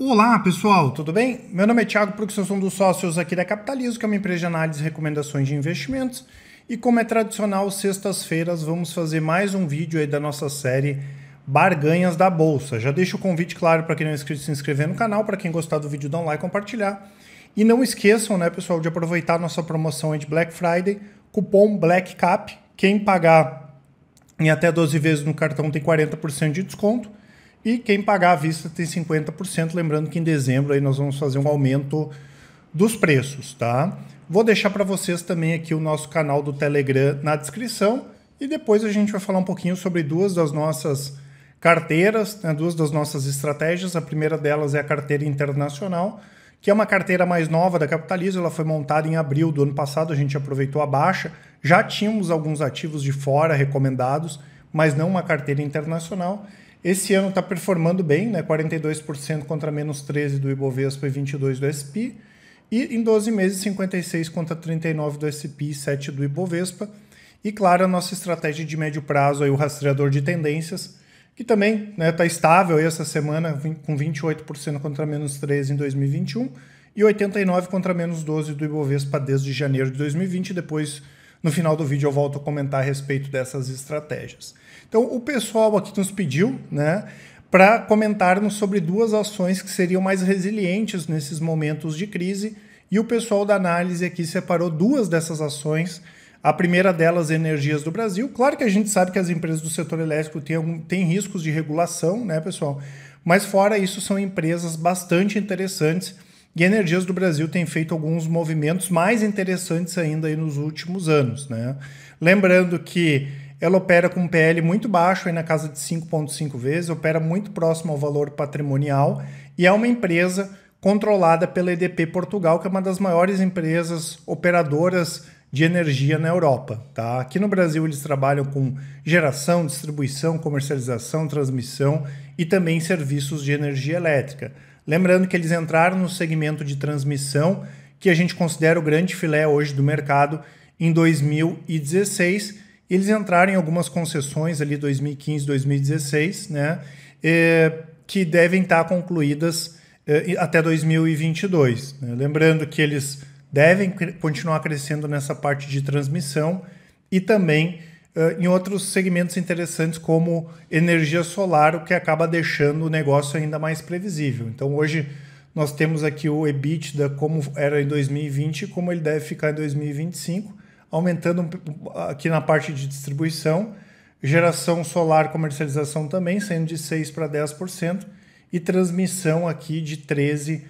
Olá, pessoal, tudo bem? Meu nome é Thiago Prux, sou um dos sócios aqui da Capitalismo, que é uma empresa de análise e recomendações de investimentos. E como é tradicional, sextas-feiras vamos fazer mais um vídeo aí da nossa série Barganhas da Bolsa. Já deixo o convite claro para quem não é inscrito se inscrever no canal, para quem gostar do vídeo dar um like e compartilhar. E não esqueçam, né, pessoal, de aproveitar a nossa promoção de Black Friday, cupom BlackCap. Quem pagar em até 12 vezes no cartão tem 40% de desconto. E quem pagar à vista tem 50%. Lembrando que em dezembro aí nós vamos fazer um aumento dos preços, tá? Vou deixar para vocês também aqui o nosso canal do Telegram na descrição e depois a gente vai falar um pouquinho sobre duas das nossas carteiras, né? duas das nossas estratégias. A primeira delas é a carteira internacional, que é uma carteira mais nova da Capitaliza, ela foi montada em abril do ano passado, a gente aproveitou a baixa, já tínhamos alguns ativos de fora recomendados, mas não uma carteira internacional. Esse ano está performando bem, né? 42% contra menos 13% do Ibovespa e 22% do SP. E em 12 meses, 56% contra 39% do SP e 7% do Ibovespa. E claro, a nossa estratégia de médio prazo, aí, o rastreador de tendências, que também está né, tá estável aí essa semana, com 28% contra menos 13% em 2021 e 89% contra menos 12% do Ibovespa desde janeiro de 2020, depois no final do vídeo eu volto a comentar a respeito dessas estratégias. Então, o pessoal aqui nos pediu, né, para comentarmos sobre duas ações que seriam mais resilientes nesses momentos de crise, e o pessoal da análise aqui separou duas dessas ações. A primeira delas, energias do Brasil. Claro que a gente sabe que as empresas do setor elétrico têm, algum, têm riscos de regulação, né, pessoal? Mas fora isso, são empresas bastante interessantes e Energias do Brasil tem feito alguns movimentos mais interessantes ainda nos últimos anos. Né? Lembrando que ela opera com um PL muito baixo, aí na casa de 5,5 vezes, opera muito próximo ao valor patrimonial e é uma empresa controlada pela EDP Portugal, que é uma das maiores empresas operadoras de energia na Europa. Tá? Aqui no Brasil eles trabalham com geração, distribuição, comercialização, transmissão e também serviços de energia elétrica. Lembrando que eles entraram no segmento de transmissão, que a gente considera o grande filé hoje do mercado, em 2016. Eles entraram em algumas concessões ali 2015, 2016, né? É, que devem estar concluídas é, até 2022. Né? Lembrando que eles devem continuar crescendo nessa parte de transmissão e também uh, em outros segmentos interessantes, como energia solar, o que acaba deixando o negócio ainda mais previsível. Então, hoje, nós temos aqui o EBITDA como era em 2020 e como ele deve ficar em 2025, aumentando aqui na parte de distribuição, geração solar, comercialização também, saindo de 6% para 10%, e transmissão aqui de 13%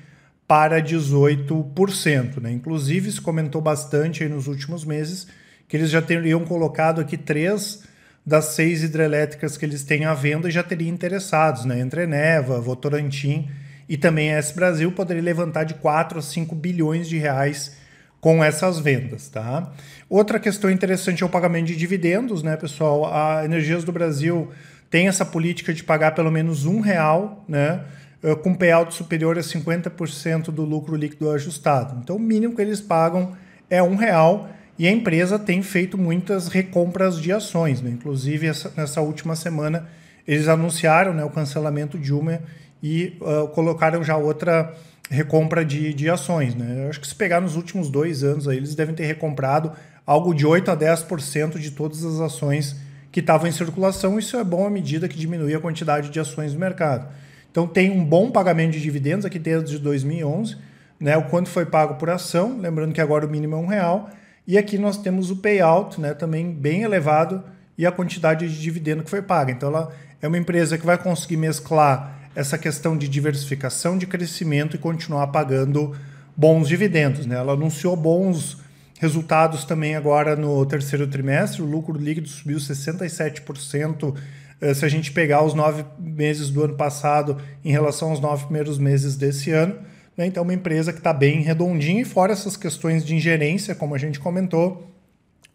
para 18%. Né? Inclusive, se comentou bastante nos últimos meses que eles já teriam colocado aqui três das seis hidrelétricas que eles têm à venda e já teriam interessados, né? Entre Neva, Votorantim e também S Brasil poderia levantar de 4 a 5 bilhões de reais com essas vendas, tá? Outra questão interessante é o pagamento de dividendos, né, pessoal? A Energias do Brasil tem essa política de pagar pelo menos um real, né? Eh, com payout superior a 50% do lucro líquido ajustado. Então, o mínimo que eles pagam é um real e a empresa tem feito muitas recompras de ações, né? inclusive essa, nessa última semana eles anunciaram né, o cancelamento de uma e uh, colocaram já outra recompra de, de ações. Né? Eu acho que se pegar nos últimos dois anos, aí, eles devem ter recomprado algo de 8 a 10% de todas as ações que estavam em circulação. Isso é bom à medida que diminui a quantidade de ações no mercado. Então tem um bom pagamento de dividendos aqui desde 2011, né? o quanto foi pago por ação, lembrando que agora o mínimo é um real e aqui nós temos o payout, né, também bem elevado, e a quantidade de dividendo que foi paga. Então, ela é uma empresa que vai conseguir mesclar essa questão de diversificação, de crescimento e continuar pagando bons dividendos. Né? Ela anunciou bons resultados também agora no terceiro trimestre. O lucro líquido subiu 67%. Eh, se a gente pegar os nove meses do ano passado em relação aos nove primeiros meses desse ano. Né? Então, uma empresa que está bem redondinha e fora essas questões de ingerência, como a gente comentou,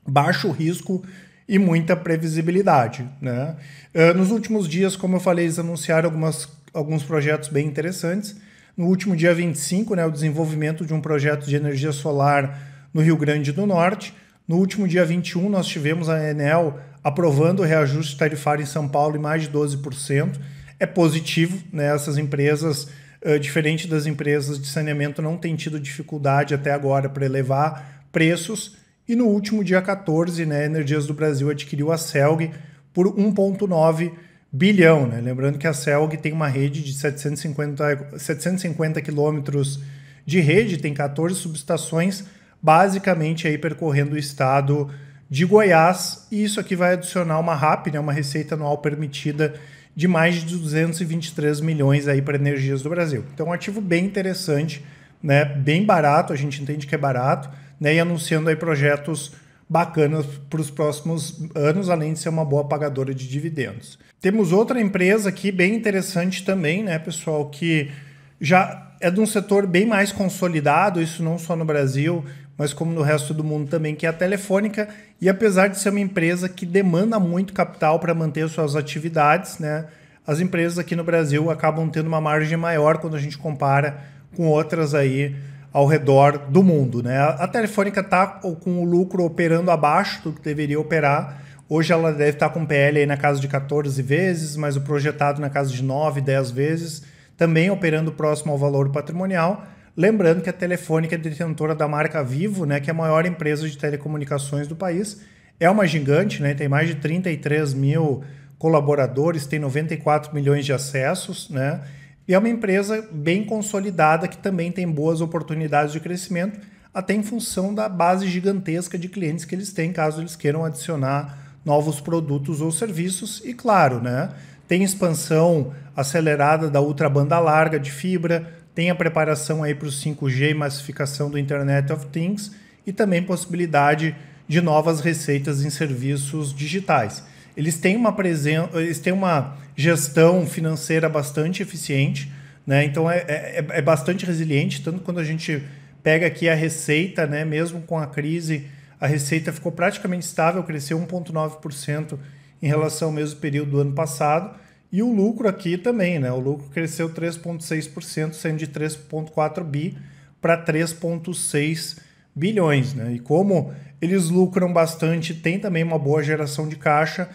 baixo risco e muita previsibilidade. Né? Eh, nos últimos dias, como eu falei, eles anunciaram algumas, alguns projetos bem interessantes. No último dia 25, né, o desenvolvimento de um projeto de energia solar no Rio Grande do Norte. No último dia 21, nós tivemos a Enel aprovando o reajuste tarifário em São Paulo em mais de 12%. É positivo, né? essas empresas ah, diferente das empresas de saneamento, não tem tido dificuldade até agora para elevar preços. E no último dia 14, né, Energias do Brasil adquiriu a CELG por 1,9 bilhão. Né? Lembrando que a CELG tem uma rede de 750, 750 quilômetros de rede, tem 14 subestações, basicamente aí percorrendo o estado de Goiás. E isso aqui vai adicionar uma RAP, né, uma receita anual permitida de mais de 223 milhões aí para energias do Brasil. Então, é um ativo bem interessante, né? Bem barato, a gente entende que é barato, né? E anunciando aí projetos bacanas para os próximos anos, além de ser uma boa pagadora de dividendos. Temos outra empresa aqui bem interessante também, né, pessoal, que já é de um setor bem mais consolidado, isso não só no Brasil, mas como no resto do mundo também, que é a Telefônica. E apesar de ser uma empresa que demanda muito capital para manter suas atividades, né, as empresas aqui no Brasil acabam tendo uma margem maior quando a gente compara com outras aí ao redor do mundo. Né? A Telefônica está com o lucro operando abaixo do que deveria operar. Hoje ela deve estar tá com PL aí na casa de 14 vezes, mas o projetado na casa de 9, 10 vezes, também operando próximo ao valor patrimonial. Lembrando que a Telefônica é detentora da marca Vivo, né, que é a maior empresa de telecomunicações do país. É uma gigante, né, tem mais de 33 mil colaboradores, tem 94 milhões de acessos, né? E é uma empresa bem consolidada que também tem boas oportunidades de crescimento, até em função da base gigantesca de clientes que eles têm, caso eles queiram adicionar novos produtos ou serviços. E claro, né? Tem expansão acelerada da ultra banda larga de fibra, tem a preparação aí para o 5G e massificação do Internet of Things e também possibilidade de novas receitas em serviços digitais. Eles têm uma, presen eles têm uma gestão financeira bastante eficiente, né? então é, é, é, é bastante resiliente, tanto quando a gente pega aqui a receita, né? mesmo com a crise, a receita ficou praticamente estável, cresceu 1,9% em relação ao mesmo período do ano passado, e o lucro aqui também, né? O lucro cresceu 3,6%, sendo de 3,4 bi para 3,6 bilhões, né? E como eles lucram bastante, tem também uma boa geração de caixa,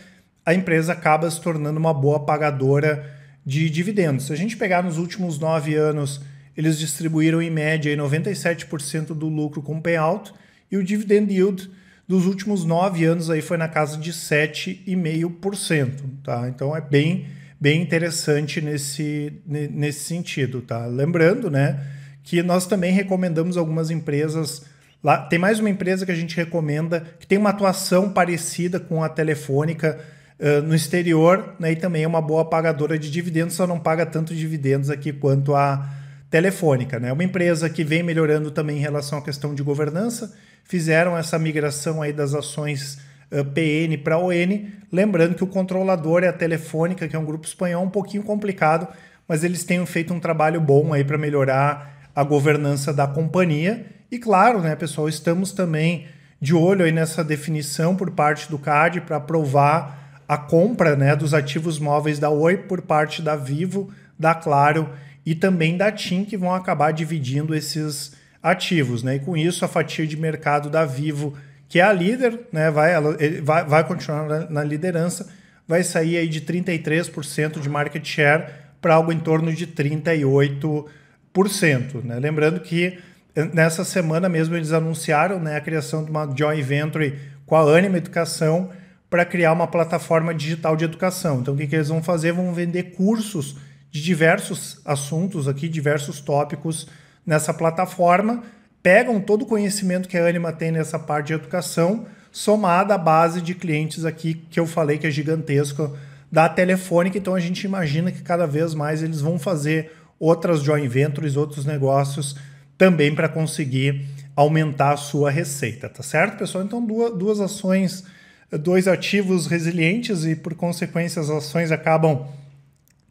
a empresa acaba se tornando uma boa pagadora de dividendos. Se a gente pegar nos últimos nove anos, eles distribuíram em média 97% do lucro com payout e o dividend yield dos últimos nove anos aí foi na casa de 7,5%, tá? Então é bem bem interessante nesse, nesse sentido, tá? Lembrando, né, que nós também recomendamos algumas empresas lá. Tem mais uma empresa que a gente recomenda que tem uma atuação parecida com a Telefônica uh, no exterior, né, e também é uma boa pagadora de dividendos, só não paga tanto dividendos aqui quanto a Telefônica, né? Uma empresa que vem melhorando também em relação à questão de governança, fizeram essa migração aí das ações eh, PN para ON. Lembrando que o controlador é a Telefônica, que é um grupo espanhol é um pouquinho complicado, mas eles têm feito um trabalho bom aí para melhorar a governança da companhia. E claro, né, pessoal, estamos também de olho aí nessa definição por parte do CAD para aprovar a compra né, dos ativos móveis da Oi por parte da Vivo, da Claro e também da TIM, que vão acabar dividindo esses ativos. Né? E com isso, a fatia de mercado da Vivo que é a líder, né? Vai, ela, vai, vai continuar na, na liderança, vai sair aí de 33% de market share para algo em torno de 38%. Né? Lembrando que eh, nessa semana mesmo eles anunciaram né, a criação de uma joint venture com a Anima Educação para criar uma plataforma digital de educação. Então o que, que eles vão fazer? Vão vender cursos de diversos assuntos aqui, diversos tópicos nessa plataforma pegam todo o conhecimento que a Anima tem nessa parte de educação, somada à base de clientes aqui que eu falei que é gigantesco da Telefônica. Então a gente imagina que cada vez mais eles vão fazer outras joint ventures, outros negócios também para conseguir aumentar a sua receita, tá certo, pessoal? Então duas, duas ações, dois ativos resilientes e por consequência as ações acabam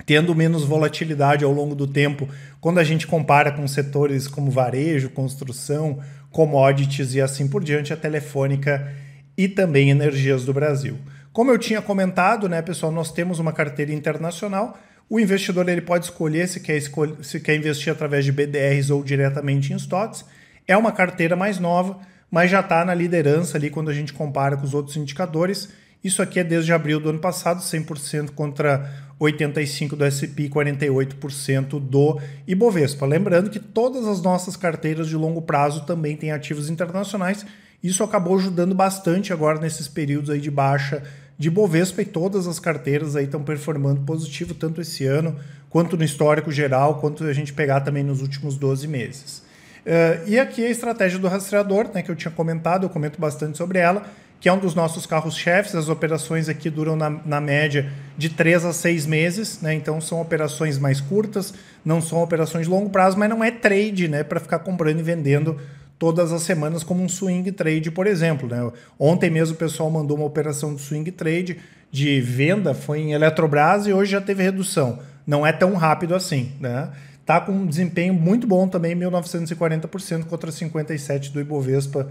tendo menos volatilidade ao longo do tempo, quando a gente compara com setores como varejo, construção, commodities e assim por diante, a Telefônica e também Energias do Brasil. Como eu tinha comentado, né, pessoal, nós temos uma carteira internacional. O investidor ele pode escolher se quer, escol se quer investir através de BDRs ou diretamente em stocks. É uma carteira mais nova, mas já está na liderança ali quando a gente compara com os outros indicadores isso aqui é desde abril do ano passado, 100% contra 85% do SP e 48% do Ibovespa. Lembrando que todas as nossas carteiras de longo prazo também têm ativos internacionais. Isso acabou ajudando bastante agora nesses períodos aí de baixa de Bovespa e todas as carteiras aí estão performando positivo tanto esse ano quanto no histórico geral, quanto a gente pegar também nos últimos 12 meses. Uh, e aqui é a estratégia do rastreador, né, que eu tinha comentado, eu comento bastante sobre ela, que é um dos nossos carros-chefes. As operações aqui duram, na, na, média, de três a seis meses, né? Então são operações mais curtas, não são operações de longo prazo, mas não é trade, né? Para ficar comprando e vendendo todas as semanas, como um swing trade, por exemplo. Né? Ontem mesmo o pessoal mandou uma operação de swing trade de venda, foi em Eletrobras e hoje já teve redução. Não é tão rápido assim, né? Tá com um desempenho muito bom também, 1940% contra 57% do Ibovespa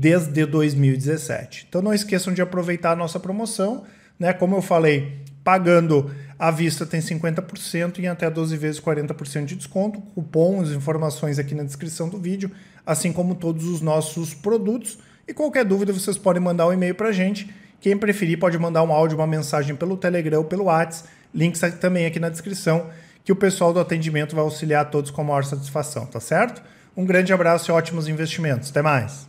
desde 2017. Então não esqueçam de aproveitar a nossa promoção, né? Como eu falei, pagando à vista tem 50% e até 12 vezes 40% de desconto. Cupons, informações aqui na descrição do vídeo, assim como todos os nossos produtos. E qualquer dúvida vocês podem mandar um e-mail para a gente. Quem preferir pode mandar um áudio, uma mensagem pelo Telegram ou pelo WhatsApp. Links também aqui na descrição que o pessoal do atendimento vai auxiliar todos com a maior satisfação, tá certo? Um grande abraço e ótimos investimentos. Até mais!